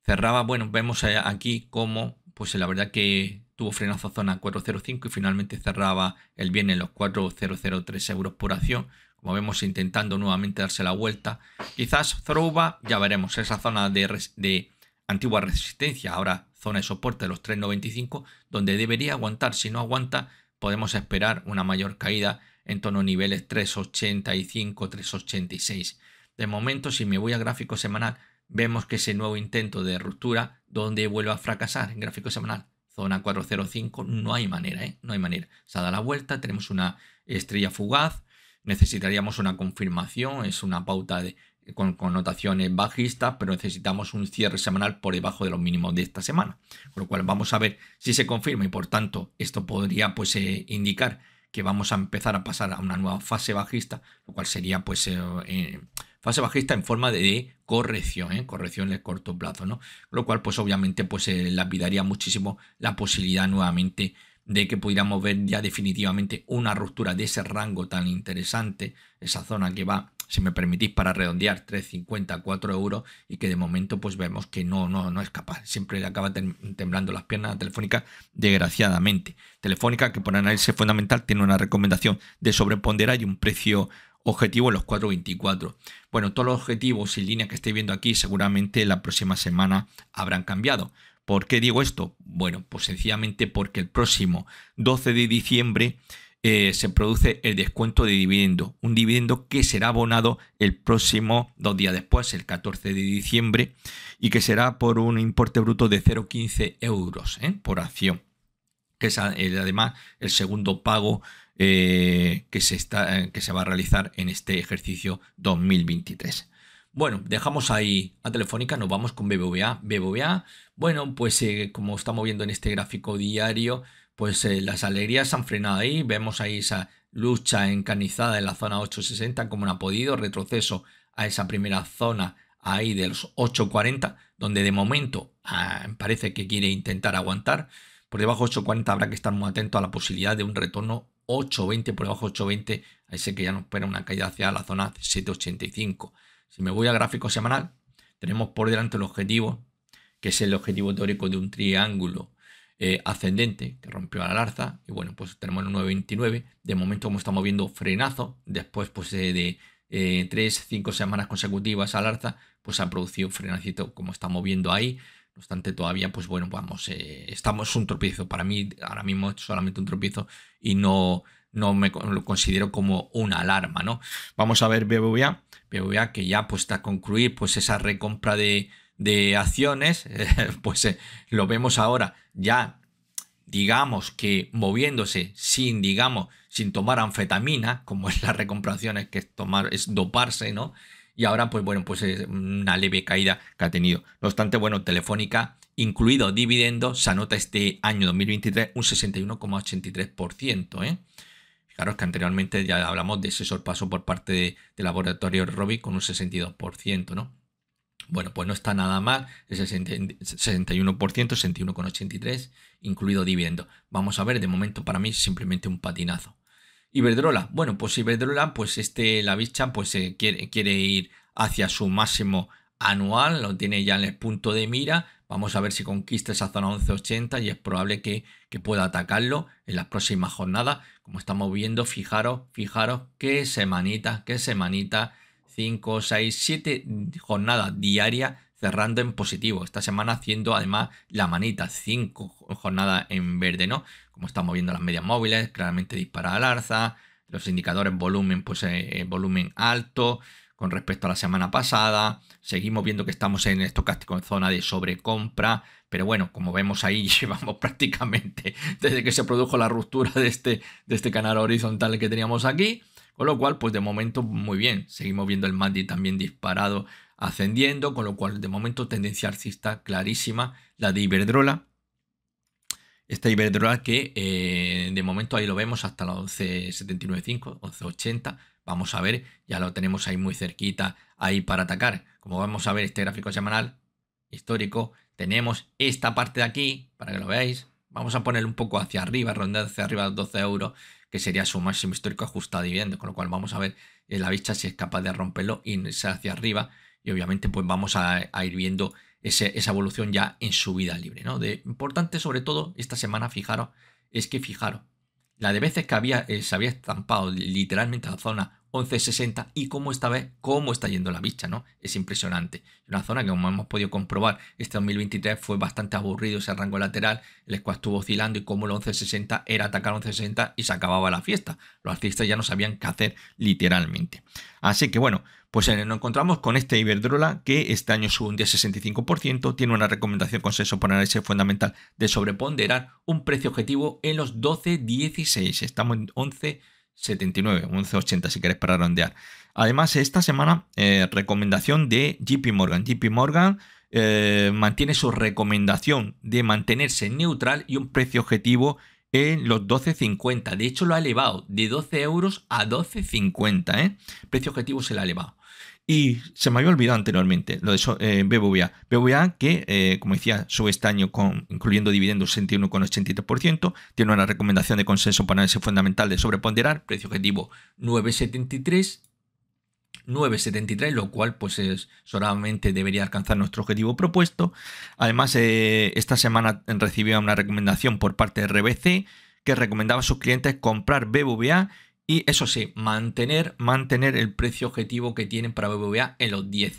Cerraba, bueno, vemos aquí cómo, pues la verdad que tuvo frenazo zona 405 y finalmente cerraba el bien en los 4,003 euros por acción. Como vemos, intentando nuevamente darse la vuelta. Quizás Throuba, ya veremos, esa zona de, de antigua resistencia, ahora zona de soporte de los 3,95, donde debería aguantar. Si no aguanta, podemos esperar una mayor caída en torno a niveles 385-386. De momento, si me voy a gráfico semanal, vemos que ese nuevo intento de ruptura, donde vuelve a fracasar en gráfico semanal, zona 405, no hay manera, ¿eh? no hay manera. Se da la vuelta, tenemos una estrella fugaz, necesitaríamos una confirmación, es una pauta de con connotaciones bajistas, pero necesitamos un cierre semanal por debajo de los mínimos de esta semana. Con lo cual vamos a ver si se confirma y por tanto esto podría pues eh, indicar que vamos a empezar a pasar a una nueva fase bajista, lo cual sería pues eh, eh, fase bajista en forma de, corrección, ¿eh? corrección de corto plazo, ¿no? Lo cual pues obviamente pues lapidaría muchísimo la posibilidad nuevamente de que pudiéramos ver ya definitivamente una ruptura de ese rango tan interesante, esa zona que va, si me permitís, para redondear 3,50, 4 euros y que de momento pues vemos que no, no, no es capaz. Siempre le acaba temblando las piernas a Telefónica, desgraciadamente. Telefónica, que por análisis fundamental tiene una recomendación de sobreponderar y un precio objetivo en los 4.24. Bueno, todos los objetivos y líneas que estéis viendo aquí seguramente la próxima semana habrán cambiado. ¿Por qué digo esto? Bueno, pues sencillamente porque el próximo 12 de diciembre eh, se produce el descuento de dividendo, un dividendo que será abonado el próximo dos días después, el 14 de diciembre, y que será por un importe bruto de 0,15 euros ¿eh? por acción, que es eh, además el segundo pago que, se está, que se va a realizar en este ejercicio 2023. Bueno, dejamos ahí a Telefónica, nos vamos con BBVA. BBVA, bueno, pues eh, como estamos viendo en este gráfico diario, pues eh, las alegrías se han frenado ahí. Vemos ahí esa lucha encarnizada en la zona 860, como no ha podido, retroceso a esa primera zona ahí de los 840, donde de momento ah, parece que quiere intentar aguantar. Por debajo de 840 habrá que estar muy atento a la posibilidad de un retorno 820, por debajo de 820, ahí sé que ya nos espera una caída hacia la zona 785. Si me voy al gráfico semanal, tenemos por delante el objetivo, que es el objetivo teórico de un triángulo eh, ascendente que rompió a la alza. Y bueno, pues tenemos el 9.29. De momento, como estamos viendo, frenazo. Después, pues eh, de eh, 3, 5 semanas consecutivas al alza, pues se ha producido un frenacito, como estamos viendo ahí. No obstante, todavía, pues bueno, vamos, eh, estamos un tropiezo. Para mí, ahora mismo es solamente un tropiezo y no, no me lo considero como una alarma, ¿no? Vamos a ver BBVA ya que ya pues está concluir pues esa recompra de, acciones, pues eh, lo vemos ahora ya, digamos que moviéndose sin, digamos, sin tomar anfetamina, como es la recompra de acciones que es tomar, es doparse, ¿no? Y ahora, pues bueno, pues es una leve caída que ha tenido. No obstante, bueno, Telefónica, incluido dividendo, se anota este año 2023 un 61,83%, ¿eh? Claro, es que anteriormente ya hablamos de ese sorpaso por parte de, Laboratorio Robic con un 62%, ¿no? Bueno, pues no está nada mal, el 61%, 61,83, incluido dividendo. Vamos a ver, de momento para mí simplemente un patinazo. Iberdrola, bueno, pues Iberdrola, pues este, la bicha, pues quiere, quiere ir hacia su máximo anual, lo tiene ya en el punto de mira. Vamos a ver si conquista esa zona 1180 y es probable que, que pueda atacarlo en las próximas jornadas como estamos viendo, fijaros, fijaros qué semanita, qué semanita, 5, 6, 7 jornadas diarias cerrando en positivo. Esta semana haciendo además la manita, 5 jornadas en verde, ¿no? Como estamos viendo las medias móviles, claramente disparada al alza, los indicadores volumen, pues eh, eh, volumen alto, con respecto a la semana pasada. Seguimos viendo que estamos en estocástico en zona de sobrecompra, pero bueno, como vemos ahí, llevamos prácticamente desde que se produjo la ruptura de este, de este canal horizontal que teníamos aquí. Con lo cual, pues de momento muy bien. Seguimos viendo el MADI también disparado ascendiendo, con lo cual de momento tendencia alcista clarísima, la de Iberdrola. Esta Iberdrola que eh, de momento ahí lo vemos hasta la 11.79.5, 11.80, Vamos a ver, ya lo tenemos ahí muy cerquita, ahí para atacar. Como vamos a ver este gráfico semanal histórico, tenemos esta parte de aquí, para que lo veáis. Vamos a poner un poco hacia arriba, rondar hacia arriba los 12 euros, que sería su máximo histórico ajustado viendo. Con lo cual vamos a ver en eh, la vista si es capaz de romperlo y irse hacia arriba. Y obviamente pues vamos a, ir viendo esa evolución ya en su vida libre. ¿no? De, importante sobre todo esta semana, fijaros, es que fijaros, la de veces que había, eh, se había estampado literalmente la zona 11.60 y cómo esta vez, cómo está yendo la bicha, ¿no? Es impresionante. Una zona que como hemos podido comprobar, este 2023 fue bastante aburrido ese rango lateral, el cual estuvo oscilando y como el 11.60 era atacar 11.60 y se acababa la fiesta. Los artistas ya no sabían qué hacer literalmente. Así que bueno, pues eh, nos encontramos con este Iberdrola que este año sube un 10,65%, tiene una recomendación consenso por análisis fundamental de sobreponderar un precio objetivo en los 12,16. Estamos en 11 79, 1180 si querés para rondear. Además, esta semana, eh, recomendación de JP Morgan. JP Morgan eh, mantiene su recomendación de mantenerse neutral y un precio objetivo en los 12,50. De hecho, lo ha elevado de 12 euros a 12,50. ¿eh? Precio objetivo se lo ha elevado. Y se me había olvidado anteriormente lo de eh, BBVA. BBVA que, eh, como decía, sube este año con, incluyendo dividendos 61,83%. Tiene una recomendación de consenso para ese fundamental de sobreponderar. Precio objetivo 9,73. 9.73, lo cual pues es, solamente debería alcanzar nuestro objetivo propuesto. Además, eh, esta semana recibía una recomendación por parte de RBC que recomendaba a sus clientes comprar BBVA y eso sí, mantener, mantener el precio objetivo que tienen para BBVA en los 10,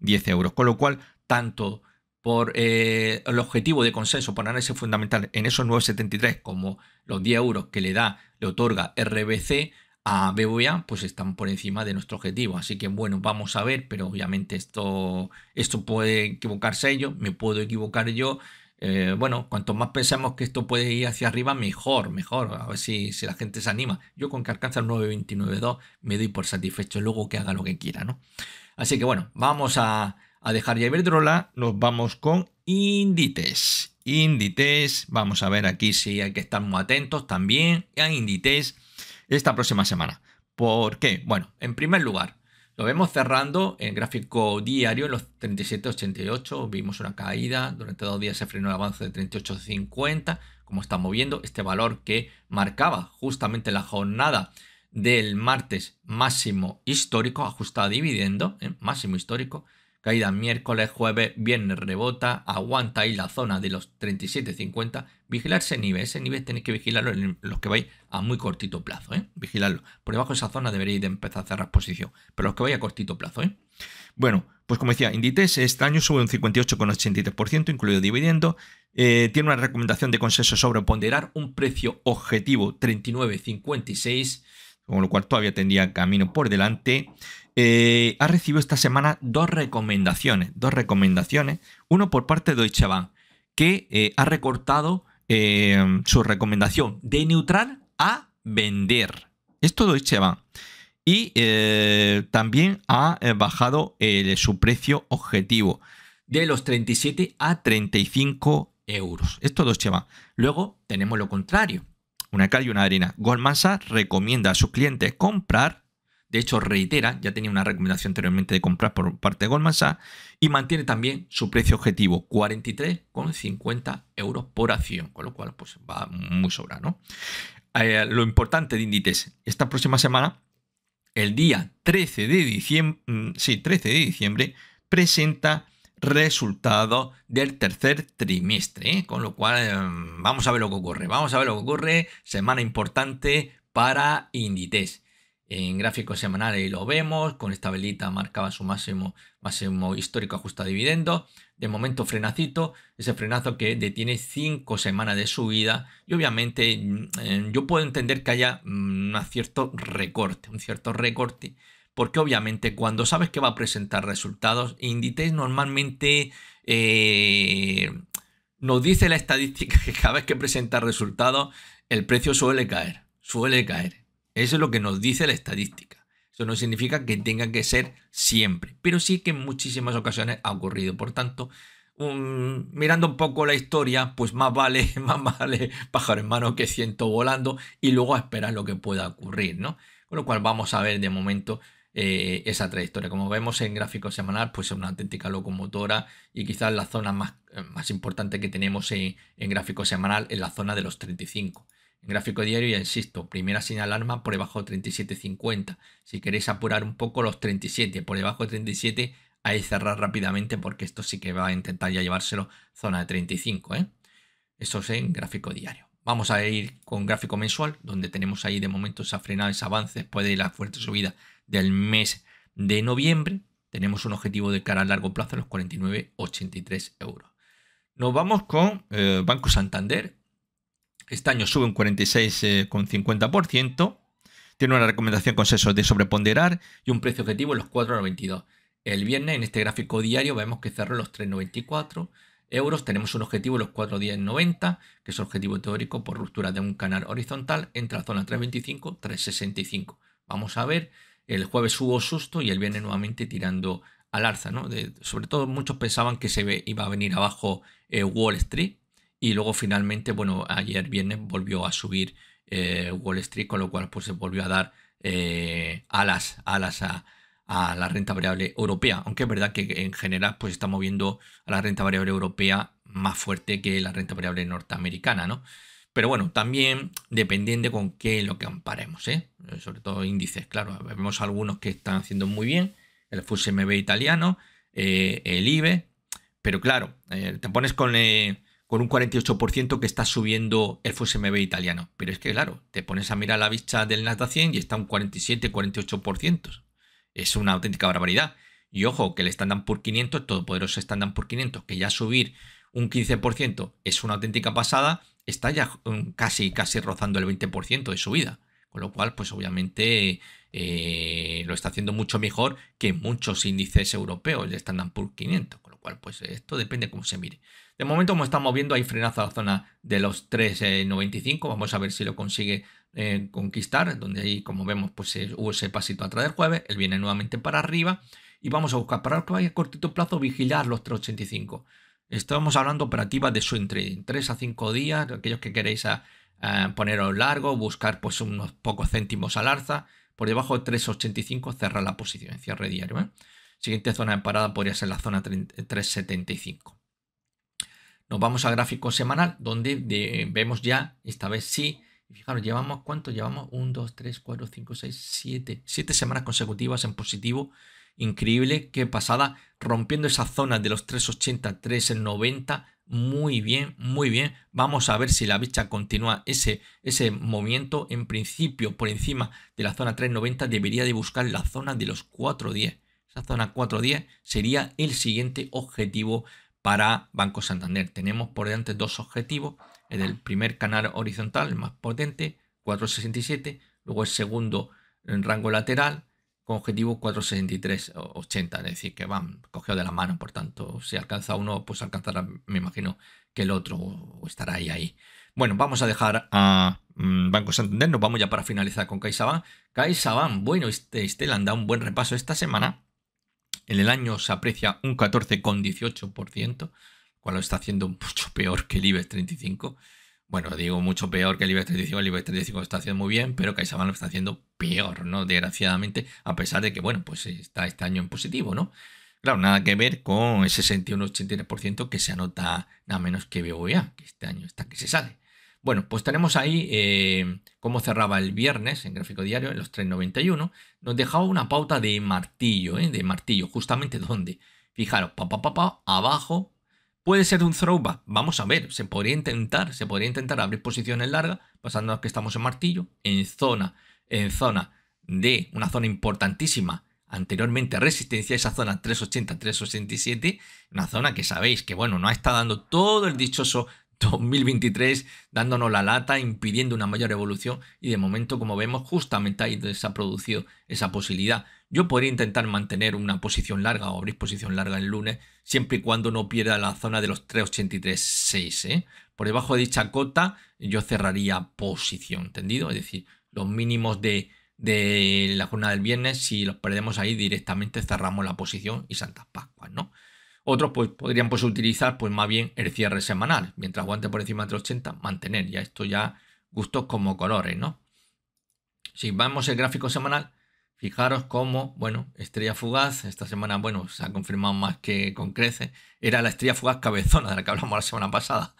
10 eh, euros. Con lo cual, tanto por eh, el objetivo de consenso, poner análisis fundamental en esos 9.73 como los 10 euros que le da, le otorga RBC, a BBVA pues están por encima de nuestro objetivo. Así que bueno, vamos a ver, pero obviamente esto, esto puede equivocarse yo. me puedo equivocar yo. Eh, bueno, cuanto más pensemos que esto puede ir hacia arriba, mejor, mejor. A ver si, si la gente se anima. Yo con que alcanza el 9.29.2 me doy por satisfecho, luego que haga lo que quiera, ¿no? Así que bueno, vamos a, a dejar ya Drola. nos vamos con Indites Indites vamos a ver aquí si hay que estar muy atentos también a Indites esta próxima semana. ¿Por qué? Bueno, en primer lugar, lo vemos cerrando en gráfico diario en los 37.88. Vimos una caída. Durante dos días se frenó el avance de 38.50. Como estamos viendo, este valor que marcaba justamente la jornada del martes máximo histórico, ajustado dividiendo, ¿eh? máximo histórico, Caída miércoles, jueves, viernes rebota, aguanta ahí la zona de los 37.50. Vigilar ese nivel, ese nivel tenéis que vigilarlo en los que vais a muy cortito plazo, ¿eh? Vigilarlo. Por debajo de esa zona deberéis de empezar a cerrar posición, pero los que vais a cortito plazo, ¿eh? Bueno, pues como decía, Inditex este año sube un 58,83%, incluido dividiendo. Eh, tiene una recomendación de consenso sobre ponderar un precio objetivo 39,56, con lo cual todavía tendría camino por delante. Eh, ha recibido esta semana dos recomendaciones. Dos recomendaciones. Uno por parte de Deutsche Bank, que eh, ha recortado eh, su recomendación de neutral a vender. Esto Deutsche Bank. Y también ha bajado su precio objetivo de los 37 a 35 euros. Esto Deutsche Bank. Luego tenemos lo contrario. Una calle y una arena. Goldman Sachs recomienda a sus clientes comprar de hecho, reitera, ya tenía una recomendación anteriormente de comprar por parte de Goldman Sachs y mantiene también su precio objetivo, 43,50 euros por acción, con lo cual pues va muy sobra, ¿no? Eh, lo importante de Inditex, esta próxima semana, el día 13 de diciembre, mm, sí, 13 de diciembre, presenta resultados del tercer trimestre, ¿eh? con lo cual eh, vamos a ver lo que ocurre, vamos a ver lo que ocurre, semana importante para Inditex en gráficos semanales lo vemos, con esta velita marcaba su máximo, máximo histórico ajustado dividendo, de momento frenacito, ese frenazo que detiene cinco semanas de subida y obviamente mm, eh, yo puedo entender que haya mm, un cierto recorte, un cierto recorte, porque obviamente cuando sabes que va a presentar resultados, Inditex normalmente eh, nos dice la estadística que cada vez que presenta resultados, el precio suele caer, suele caer. Eso es lo que nos dice la estadística. Eso no significa que tenga que ser siempre, pero sí que en muchísimas ocasiones ha ocurrido. Por tanto, mirando un poco la historia, pues más vale, más vale pájaro en mano que ciento volando y luego esperar lo que pueda ocurrir, ¿no? Con lo cual vamos a ver de momento eh, esa trayectoria. Como vemos en gráfico semanal, pues es una auténtica locomotora y quizás la zona más, eh, más importante que tenemos en gráfico semanal es la zona de los 35. Gráfico diario, ya insisto, primera señal alarma por debajo de 37.50. Si queréis apurar un poco los 37, por debajo de 37 hay que cerrar rápidamente porque esto sí que va a intentar ya llevárselo zona de 35. ¿eh? Eso es en gráfico diario. Vamos a ir con gráfico mensual, donde tenemos ahí de momento esa frenada, ese avance después de la fuerte subida del mes de noviembre. Tenemos un objetivo de cara a largo plazo de los 49,83 euros. Nos vamos con eh, Banco Santander, este año sube un 46,50%. Eh, Tiene una recomendación sesos de sobreponderar y un precio objetivo en los 4,92. El viernes, en este gráfico diario, vemos que cerró los 3,94 euros. Tenemos un objetivo en los 4,1090, que es objetivo teórico por ruptura de un canal horizontal entre la zona 3,25-3,65. Vamos a ver, el jueves hubo susto y el viernes nuevamente tirando al alza. sobre todo muchos pensaban que se iba a venir abajo eh, Wall Street y luego finalmente, bueno, ayer viernes volvió a subir eh, Wall Street, con lo cual pues se volvió a dar eh, alas, alas a, la renta variable europea. Aunque es verdad que en general pues estamos moviendo a la renta variable europea más fuerte que la renta variable norteamericana, ¿no? Pero bueno, también dependiendo con qué lo que amparemos ¿eh? ¿eh? Sobre todo índices, claro. Vemos algunos que están haciendo muy bien, el FUSMB italiano, el IBE, pero claro, te pones con con un 48% que está subiendo el FSMB italiano. Pero es que, claro, te pones a mirar la vista del Nasdaq 100 y está un 47-48%. Es una auténtica barbaridad. Y ojo, que el Standard por 500, todopoderoso Standard por 500, que ya subir un 15% es una auténtica pasada, está ya mm, casi, casi rozando el 20% de subida. Con lo cual, pues obviamente eh, lo está haciendo mucho mejor que muchos índices europeos, el Standard por 500. Con lo cual, pues esto depende cómo se mire. De momento, como estamos viendo, hay frenazo a la zona de los 3,95. Eh, vamos a ver si lo consigue eh, conquistar, donde ahí, como vemos, pues eh, hubo ese pasito atrás del jueves. Él viene nuevamente para arriba y vamos a buscar para que a cortito plazo vigilar los 3,85. Estamos hablando operativas de su trading, 3 a 5 días, aquellos que queréis a, ah, a ah, poneros largo, buscar pues unos pocos céntimos al alza, por debajo de 3,85 cerrar la posición, cierre diario. Siguiente zona de parada podría ser la zona 3,75. Nos vamos al gráfico semanal, donde vemos ya, esta vez sí, fijaros, llevamos cuánto, llevamos 1, 2, 3, 4, 5, 6, 7, 7 semanas consecutivas en positivo. Increíble, qué pasada, rompiendo esa zona de los 3,80, 3,90, muy bien, muy bien. Vamos a ver si la bicha continúa ese, ese movimiento. En principio, por encima de la zona 390, debería de buscar la zona de los 410. Esa zona 410 sería el siguiente objetivo para Banco Santander. Tenemos por delante dos objetivos, en el primer canal horizontal, el más potente, 467, luego el segundo en rango lateral con objetivo 463.80, es decir, que van cogidos de la mano, por tanto, si alcanza uno, pues alcanzará, me imagino, que el otro estará ahí, ahí. Bueno, vamos a dejar a mm, Banco Santander, nos vamos ya para finalizar con CaixaBank. CaixaBank, bueno, este, este han dado un buen repaso esta semana en el año se aprecia un 14,18%, cual lo está haciendo mucho peor que el IBEX 35. Bueno, digo mucho peor que el IBEX 35, el IBEX 35 está haciendo muy bien, pero CaixaBank lo está haciendo peor, ¿no? Desgraciadamente, a pesar de que, bueno, pues está este año en positivo, ¿no? Claro, nada que ver con el 61,83% que se anota nada menos que BBVA, e que este año está que se sale. Bueno, pues tenemos ahí eh, cómo cerraba el viernes en gráfico diario en los 3.91. Nos dejaba una pauta de martillo, ¿eh? de martillo, justamente donde. Fijaros, pa, pa, abajo. Puede ser un throwback, vamos a ver, se podría intentar, se podría intentar abrir posiciones largas, pasando que estamos en martillo, en zona, en zona de una zona importantísima, anteriormente resistencia, esa zona 380-387, una zona que sabéis que, bueno, no está dando todo el dichoso 2023 dándonos la lata, impidiendo una mayor evolución y de momento, como vemos, justamente ahí se ha producido esa posibilidad. Yo podría intentar mantener una posición larga o abrir posición larga el lunes, siempre y cuando no pierda la zona de los 383.6. ¿eh? Por debajo de dicha cota yo cerraría posición, ¿entendido? Es decir, los mínimos de, de la jornada del viernes, si los perdemos ahí directamente cerramos la posición y Santa Paz. Otros pues, podrían pues, utilizar pues, más bien el cierre semanal, mientras aguante por encima de 80, mantener. Ya esto ya gustos como colores, ¿no? Si vamos el gráfico semanal, fijaros cómo, bueno, estrella fugaz, esta semana, bueno, se ha confirmado más que con crece, era la estrella fugaz cabezona de la que hablamos la semana pasada.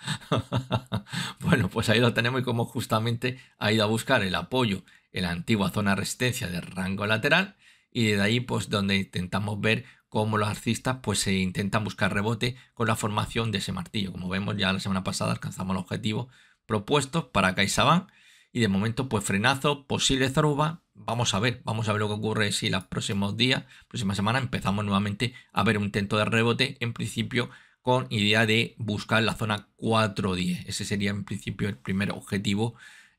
bueno, pues ahí lo tenemos y cómo justamente ha ido a buscar el apoyo en la antigua zona de resistencia del rango lateral y de ahí pues donde intentamos ver como los arcistas pues se intentan buscar rebote con la formación de ese martillo. Como vemos ya la semana pasada alcanzamos el objetivo propuesto para CaixaBank y de momento pues frenazo, posible zaruba, vamos a ver, vamos a ver lo que ocurre si los próximos días, próxima semana empezamos nuevamente a ver un intento de rebote en principio con idea de buscar la zona 410. Ese sería en principio el primer objetivo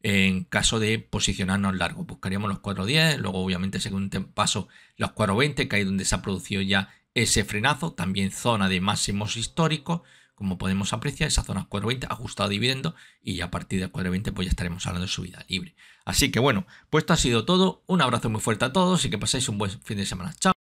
en caso de posicionarnos largo. Buscaríamos los 4.10, luego obviamente según paso los 4.20, que ahí donde se ha producido ya ese frenazo, también zona de máximos históricos, como podemos apreciar, esa zona 4.20 ajustado a dividendo y ya a partir de 4.20 pues ya estaremos hablando de subida libre. Así que bueno, pues esto ha sido todo, un abrazo muy fuerte a todos y que paséis un buen fin de semana. Chao.